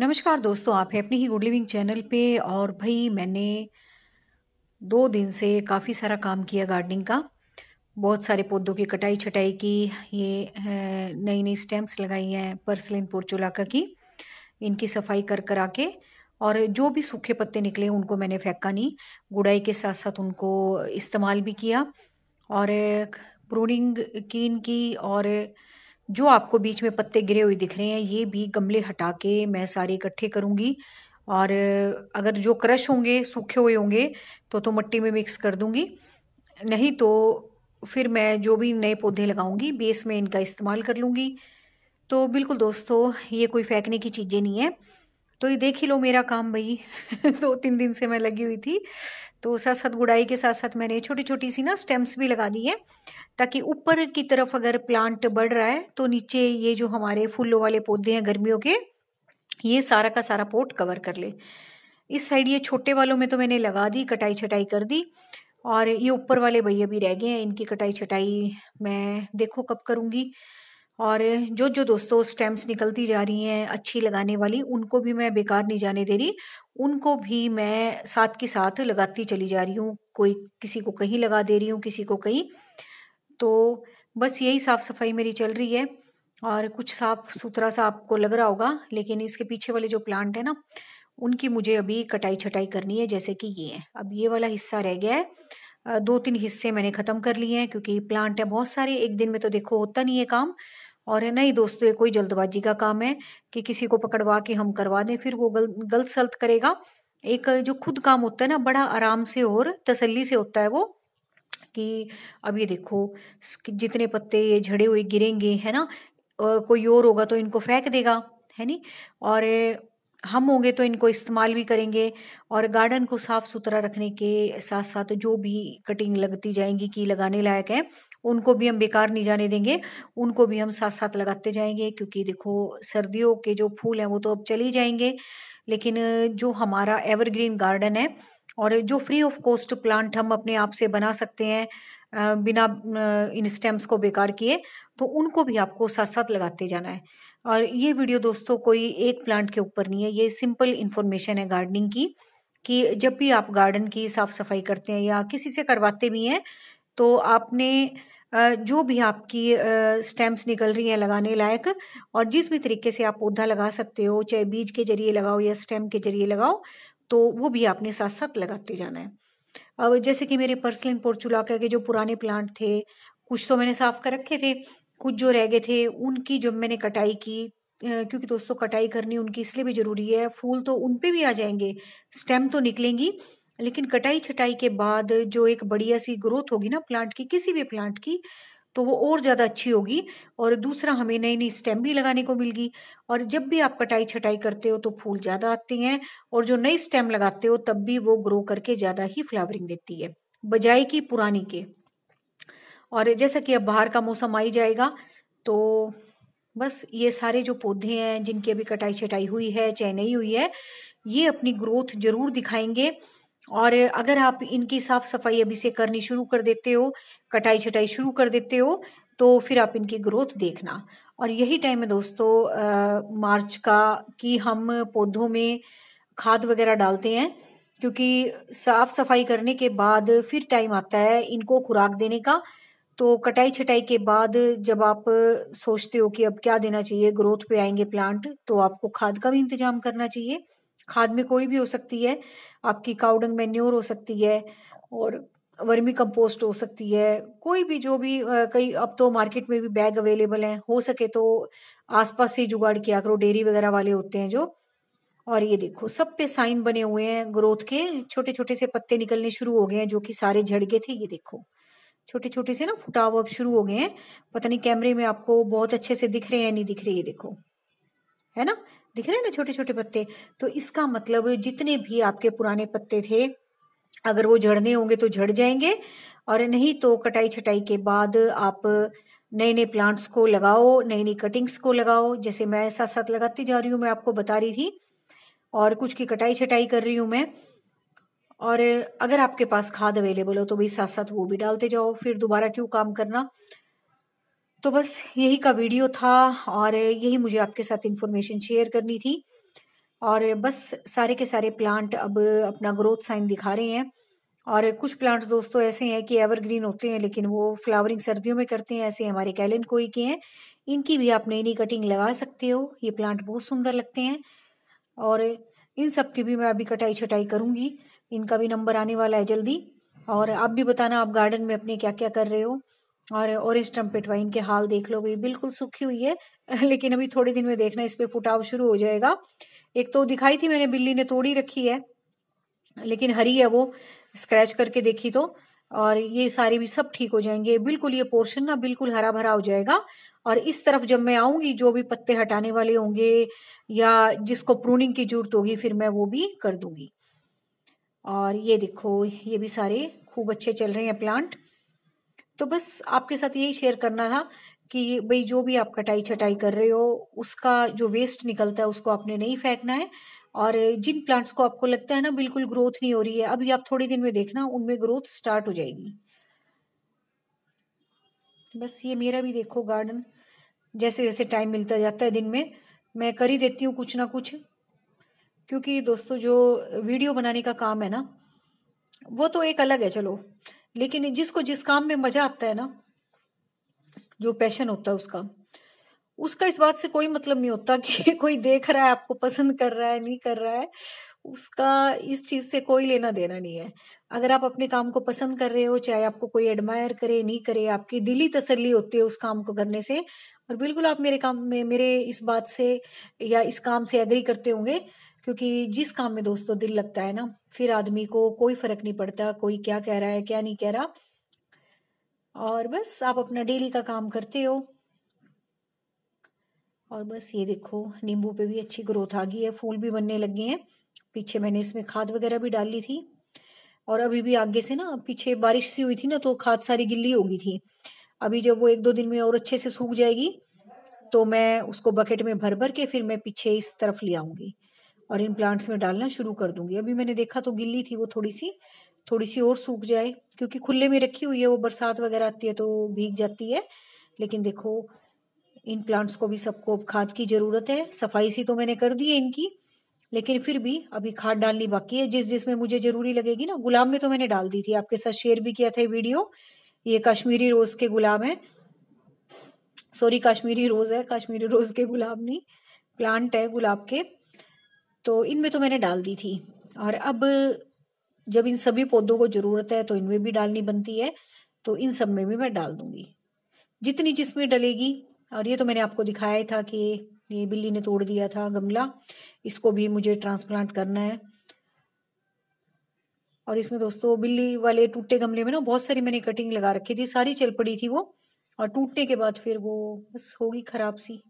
नमस्कार दोस्तों आप है अपने ही गुड लिविंग चैनल पे और भाई मैंने दो दिन से काफ़ी सारा काम किया गार्डनिंग का बहुत सारे पौधों की कटाई छटाई की ये नई नई स्टेम्प्स लगाई हैं पर्सलिन पोर्चोलाका की इनकी सफाई कर कर आके और जो भी सूखे पत्ते निकले उनको मैंने फेंका नहीं गुड़ाई के साथ साथ उनको इस्तेमाल भी किया और प्रूनिंग की इनकी और जो आपको बीच में पत्ते गिरे हुए दिख रहे हैं ये भी गमले हटा के मैं सारे इकट्ठे करूंगी और अगर जो क्रश होंगे सूखे हुए होंगे तो तो मट्टी में मिक्स कर दूंगी नहीं तो फिर मैं जो भी नए पौधे लगाऊंगी बेस में इनका इस्तेमाल कर लूँगी तो बिल्कुल दोस्तों ये कोई फेंकने की चीज़ें नहीं है तो ये देख ही लो मेरा काम भाई दो तीन दिन से मैं लगी हुई थी तो साथ साथ गुड़ाई के साथ साथ मैंने छोटी छोटी सी ना स्टेम्स भी लगा दी है ताकि ऊपर की तरफ अगर प्लांट बढ़ रहा है तो नीचे ये जो हमारे फूलों वाले पौधे हैं गर्मियों के ये सारा का सारा पोट कवर कर ले इस साइड ये छोटे वालों में तो मैंने लगा दी कटाई छटाई कर दी और ये ऊपर वाले भैया भी रह गए हैं इनकी कटाई छटाई मैं देखो कब करूँगी और जो जो दोस्तों स्टेम्स निकलती जा रही हैं अच्छी लगाने वाली उनको भी मैं बेकार नहीं जाने दे रही उनको भी मैं साथ के साथ लगाती चली जा रही हूँ कोई किसी को कहीं लगा दे रही हूँ किसी को कहीं तो बस यही साफ़ सफाई मेरी चल रही है और कुछ साफ़ सुथरा सा आपको लग रहा होगा लेकिन इसके पीछे वाले जो प्लांट है ना उनकी मुझे अभी कटाई छटाई करनी है जैसे कि ये है अब ये वाला हिस्सा रह गया है दो तीन हिस्से मैंने ख़त्म कर लिए हैं क्योंकि प्लांट है बहुत सारे एक दिन में तो देखो होता नहीं है काम और है नहीं दोस्तों ये कोई जल्दबाजी का काम है कि किसी को पकड़वा के हम करवा दें फिर वो गल, गलत सलत करेगा एक जो खुद काम होता है ना बड़ा आराम से और तसल्ली से होता है वो कि अब ये देखो जितने पत्ते ये झड़े हुए गिरेंगे है ना कोई और होगा तो इनको फेंक देगा है नी और हम होंगे तो इनको इस्तेमाल भी करेंगे और गार्डन को साफ सुथरा रखने के साथ साथ जो भी कटिंग लगती जाएंगी की लगाने लायक है उनको भी हम बेकार नहीं जाने देंगे उनको भी हम साथ साथ लगाते जाएंगे क्योंकि देखो सर्दियों के जो फूल हैं वो तो अब चले जाएंगे लेकिन जो हमारा एवरग्रीन गार्डन है और जो फ्री ऑफ कॉस्ट प्लांट हम अपने आप से बना सकते हैं बिना इन स्टेम्स को बेकार किए तो उनको भी आपको साथ साथ लगाते जाना है और ये वीडियो दोस्तों कोई एक प्लांट के ऊपर नहीं है ये सिंपल इन्फॉर्मेशन है गार्डनिंग की कि जब भी आप गार्डन की साफ सफाई करते हैं या किसी से करवाते भी हैं तो आपने जो भी आपकी स्टेम्स निकल रही हैं लगाने लायक और जिस भी तरीके से आप पौधा लगा सकते हो चाहे बीज के जरिए लगाओ या स्टेम के जरिए लगाओ तो वो भी आपने साथ साथ लगाते जाना है अब जैसे कि मेरे पर्सलिन पोर्चुलाका के जो पुराने प्लांट थे कुछ तो मैंने साफ कर रखे थे कुछ जो रह गए थे उनकी जब मैंने कटाई की क्योंकि दोस्तों कटाई करनी उनकी इसलिए भी ज़रूरी है फूल तो उन पे भी आ जाएंगे स्टेम तो निकलेंगी लेकिन कटाई छटाई के बाद जो एक बढ़िया सी ग्रोथ होगी ना प्लांट की किसी भी प्लांट की तो वो और ज़्यादा अच्छी होगी और दूसरा हमें नई नई स्टेम भी लगाने को मिलगी और जब भी आप कटाई छटाई करते हो तो फूल ज़्यादा आते हैं और जो नई स्टेम लगाते हो तब भी वो ग्रो करके ज़्यादा ही फ्लावरिंग देती है बजाय की पुरानी के और जैसा कि अब बाहर का मौसम आई जाएगा तो बस ये सारे जो पौधे हैं जिनकी अभी कटाई छटाई हुई है चाहे नहीं हुई है ये अपनी ग्रोथ जरूर दिखाएंगे और अगर आप इनकी साफ सफाई अभी से करनी शुरू कर देते हो कटाई छटाई शुरू कर देते हो तो फिर आप इनकी ग्रोथ देखना और यही टाइम है दोस्तों आ, मार्च का कि हम पौधों में खाद वगैरह डालते हैं क्योंकि साफ सफाई करने के बाद फिर टाइम आता है इनको खुराक देने का तो कटाई छटाई के बाद जब आप सोचते हो कि अब क्या देना चाहिए ग्रोथ पे आएंगे प्लांट तो आपको खाद का भी इंतजाम करना चाहिए खाद में कोई भी हो सकती है आपकी काउडंग मेन्योर हो सकती है और वर्मी कंपोस्ट हो सकती है कोई भी जो भी कई अब तो मार्केट में भी बैग अवेलेबल हैं हो सके तो आसपास से जुगाड़ किया करो डेयरी वगैरह वाले होते हैं जो और ये देखो सब पे साइन बने हुए हैं ग्रोथ के छोटे छोटे से पत्ते निकलने शुरू हो गए हैं जो कि सारे झड़ गए थे ये देखो छोटे छोटे से ना फुटाव अब शुरू हो गए हैं पता नहीं कैमरे में आपको बहुत अच्छे से दिख रहे हैं नहीं दिख रहे ये देखो है ना दिख रहे हैं ना छोटे छोटे पत्ते तो इसका मतलब जितने भी आपके पुराने पत्ते थे अगर वो झड़ने होंगे तो झड़ जाएंगे और नहीं तो कटाई छटाई के बाद आप नए नए प्लांट्स को लगाओ नई नई कटिंग्स को लगाओ जैसे मैं साथ साथ लगाती जा रही हूँ मैं आपको बता रही थी और कुछ की कटाई छटाई कर रही हूँ मैं और अगर आपके पास खाद अवेलेबल हो तो भाई साथ साथ वो भी डालते जाओ फिर दोबारा क्यों काम करना तो बस यही का वीडियो था और यही मुझे आपके साथ इन्फॉर्मेशन शेयर करनी थी और बस सारे के सारे प्लांट अब अपना ग्रोथ साइन दिखा रहे हैं और कुछ प्लांट्स दोस्तों ऐसे हैं कि एवरग्रीन होते हैं लेकिन वो फ्लावरिंग सर्दियों में करते हैं ऐसे हमारे कैलिन कोई के हैं इनकी भी आप नई नई कटिंग लगा सकते हो ये प्लांट बहुत सुंदर लगते हैं और इन सब की भी मैं अभी कटाई छटाई करूंगी इनका भी नंबर आने वाला है जल्दी और आप भी बताना आप गार्डन में अपने क्या क्या कर रहे हो और ऑरेंज ट्रम्पेट वाइन के हाल देख लो भाई बिल्कुल सूखी हुई है लेकिन अभी थोड़े दिन में देखना इस पर फुटाव शुरू हो जाएगा एक तो दिखाई थी मैंने बिल्ली ने तोड़ी रखी है लेकिन हरी है वो स्क्रैच करके देखी तो और ये सारी भी सब ठीक हो जाएंगे बिल्कुल ये पोर्शन ना बिल्कुल हरा भरा हो जाएगा और इस तरफ जब मैं आऊंगी जो भी पत्ते हटाने वाले होंगे या जिसको प्रूनिंग की जरूरत होगी फिर मैं वो भी कर दूंगी और ये देखो ये भी सारे खूब अच्छे चल रहे हैं प्लांट तो बस आपके साथ यही शेयर करना था कि भाई जो भी आप कटाई छटाई कर रहे हो उसका जो वेस्ट निकलता है उसको आपने नहीं फेंकना है और जिन प्लांट्स को आपको लगता है ना बिल्कुल ग्रोथ नहीं हो रही है अभी आप थोड़े दिन में देखना उनमें ग्रोथ स्टार्ट हो जाएगी बस ये मेरा भी देखो गार्डन जैसे जैसे टाइम मिलता जाता है दिन में मैं कर ही देती हूँ कुछ ना कुछ क्योंकि दोस्तों जो वीडियो बनाने का काम है ना वो तो एक अलग है चलो लेकिन जिसको जिस काम में मजा आता है ना जो पैशन होता है उसका उसका इस बात से कोई मतलब नहीं होता कि कोई देख रहा है आपको पसंद कर रहा है नहीं कर रहा है उसका इस चीज से कोई लेना देना नहीं है अगर आप अपने काम को पसंद कर रहे हो चाहे आपको कोई एडमायर करे नहीं करे आपकी दिली तसल्ली होती है उस काम को करने से और बिल्कुल आप मेरे काम में मेरे इस बात से या इस काम से एग्री करते होंगे क्योंकि जिस काम में दोस्तों दिल लगता है ना फिर आदमी को कोई फर्क नहीं पड़ता कोई क्या कह रहा है क्या नहीं कह रहा और बस आप अपना डेली का काम करते हो और बस ये देखो नींबू पे भी अच्छी ग्रोथ आ गई है फूल भी बनने लगे हैं पीछे मैंने इसमें खाद वगैरह भी डाल ली थी और अभी भी आगे से ना पीछे बारिश सी हुई थी ना तो खाद सारी गिल्ली हो गई थी अभी जब वो एक दो दिन में और अच्छे से सूख जाएगी तो मैं उसको बकेट में भर भर के फिर मैं पीछे इस तरफ ले आऊंगी और इन प्लांट्स में डालना शुरू कर दूंगी अभी मैंने देखा तो गिल्ली थी वो थोड़ी सी थोड़ी सी और सूख जाए क्योंकि खुले में रखी हुई है वो बरसात वगैरह आती है तो भीग जाती है लेकिन देखो इन प्लांट्स को भी सबको अब खाद की ज़रूरत है सफाई सी तो मैंने कर दी है इनकी लेकिन फिर भी अभी खाद डालनी बाकी है जिस जिसमें मुझे ज़रूरी लगेगी ना गुलाब में तो मैंने डाल दी थी आपके साथ शेयर भी किया था वीडियो ये कश्मीरी रोज़ के गुलाब है सॉरी कश्मीरी रोज़ है कश्मीरी रोज़ के गुलाब नहीं प्लांट है गुलाब के तो इनमें तो मैंने डाल दी थी और अब जब इन सभी पौधों को ज़रूरत है तो इनमें भी डालनी बनती है तो इन सब में भी मैं डाल दूंगी जितनी जिसमें डलेगी और ये तो मैंने आपको दिखाया था कि ये बिल्ली ने तोड़ दिया था गमला इसको भी मुझे ट्रांसप्लांट करना है और इसमें दोस्तों बिल्ली वाले टूटे गमले में ना बहुत सारी मैंने कटिंग लगा रखी थी सारी चल पड़ी थी वो और टूटने के बाद फिर वो बस होगी खराब सी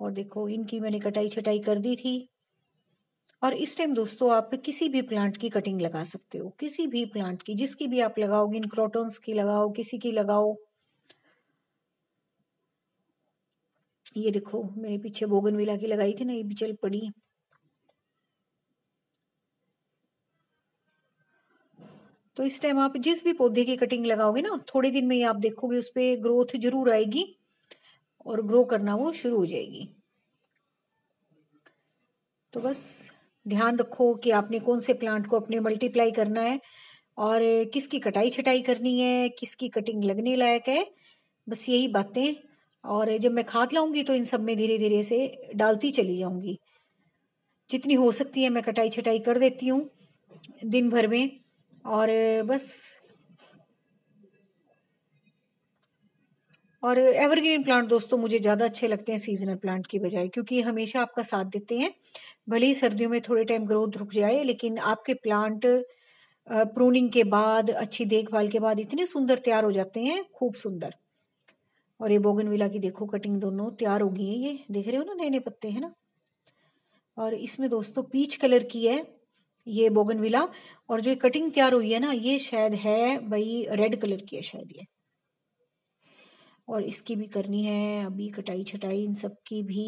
और देखो इनकी मैंने कटाई छटाई कर दी थी और इस टाइम दोस्तों आप किसी भी प्लांट की कटिंग लगा सकते हो किसी भी प्लांट की जिसकी भी आप लगाओगे इन क्रोटोन्स की लगाओ किसी की लगाओ ये देखो मेरे पीछे बोगनविला की लगाई थी ना ये भी चल पड़ी तो इस टाइम आप जिस भी पौधे की कटिंग लगाओगे ना थोड़े दिन में ही आप देखोगे उस पर ग्रोथ जरूर आएगी और ग्रो करना वो शुरू हो जाएगी तो बस ध्यान रखो कि आपने कौन से प्लांट को अपने मल्टीप्लाई करना है और किसकी कटाई छटाई करनी है किसकी कटिंग लगने लायक है बस यही बातें और जब मैं खाद लाऊंगी तो इन सब में धीरे धीरे से डालती चली जाऊंगी जितनी हो सकती है मैं कटाई छटाई कर देती हूँ दिन भर में और बस और एवरग्रीन प्लांट दोस्तों मुझे ज़्यादा अच्छे लगते हैं सीजनल प्लांट की बजाय क्योंकि हमेशा आपका साथ देते हैं भले ही सर्दियों में थोड़े टाइम ग्रोथ रुक जाए लेकिन आपके प्लांट प्रूनिंग के बाद अच्छी देखभाल के बाद इतने सुंदर तैयार हो जाते हैं खूब सुंदर और ये बोगनविला की देखो कटिंग दोनों तैयार हो गई है ये देख रहे हो ना नए नए पत्ते हैं ना और इसमें दोस्तों पीच कलर की है ये बोगनविला और जो कटिंग तैयार हुई है ना ये शायद है भाई रेड कलर की है शायद ये और इसकी भी करनी है अभी कटाई छटाई इन सब की भी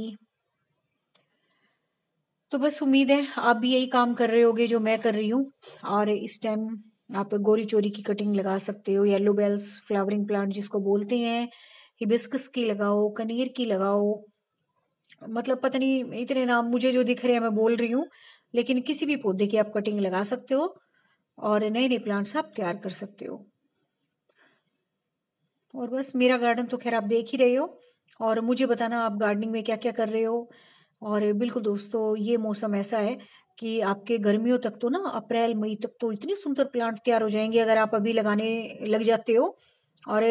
तो बस उम्मीद है आप भी यही काम कर रहे होगे जो मैं कर रही हूँ और इस टाइम आप गोरी चोरी की कटिंग लगा सकते हो येलो बेल्स फ्लावरिंग प्लांट जिसको बोलते हैं हिबिस्कस की लगाओ कनेर की लगाओ मतलब पता नहीं इतने नाम मुझे जो दिख रहे हैं मैं बोल रही हूँ लेकिन किसी भी पौधे की आप कटिंग लगा सकते हो और नए नए प्लांट्स आप तैयार कर सकते हो और बस मेरा गार्डन तो खैर आप देख ही रहे हो और मुझे बताना आप गार्डनिंग में क्या क्या कर रहे हो और बिल्कुल दोस्तों ये मौसम ऐसा है कि आपके गर्मियों तक तो ना अप्रैल मई तक तो इतने सुंदर प्लांट तैयार हो जाएंगे अगर आप अभी लगाने लग जाते हो और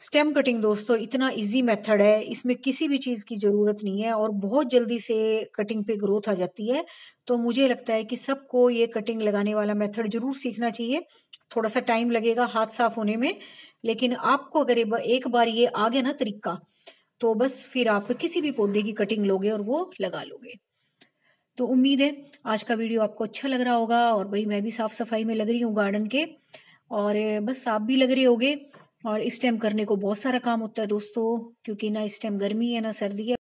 स्टेम कटिंग दोस्तों इतना इजी मेथड है इसमें किसी भी चीज़ की ज़रूरत नहीं है और बहुत जल्दी से कटिंग पे ग्रोथ आ जाती है तो मुझे लगता है कि सबको ये कटिंग लगाने वाला मेथड जरूर सीखना चाहिए थोड़ा सा टाइम लगेगा हाथ साफ होने में लेकिन आपको अगर एक बार ये आ गया ना तरीका तो बस फिर आप किसी भी पौधे की कटिंग लोगे और वो लगा लोगे तो उम्मीद है आज का वीडियो आपको अच्छा लग रहा होगा और भाई मैं भी साफ सफाई में लग रही हूँ गार्डन के और बस आप भी लग रहे होगे और इस टाइम करने को बहुत सारा काम होता है दोस्तों क्योंकि ना इस टाइम गर्मी है ना सर्दी है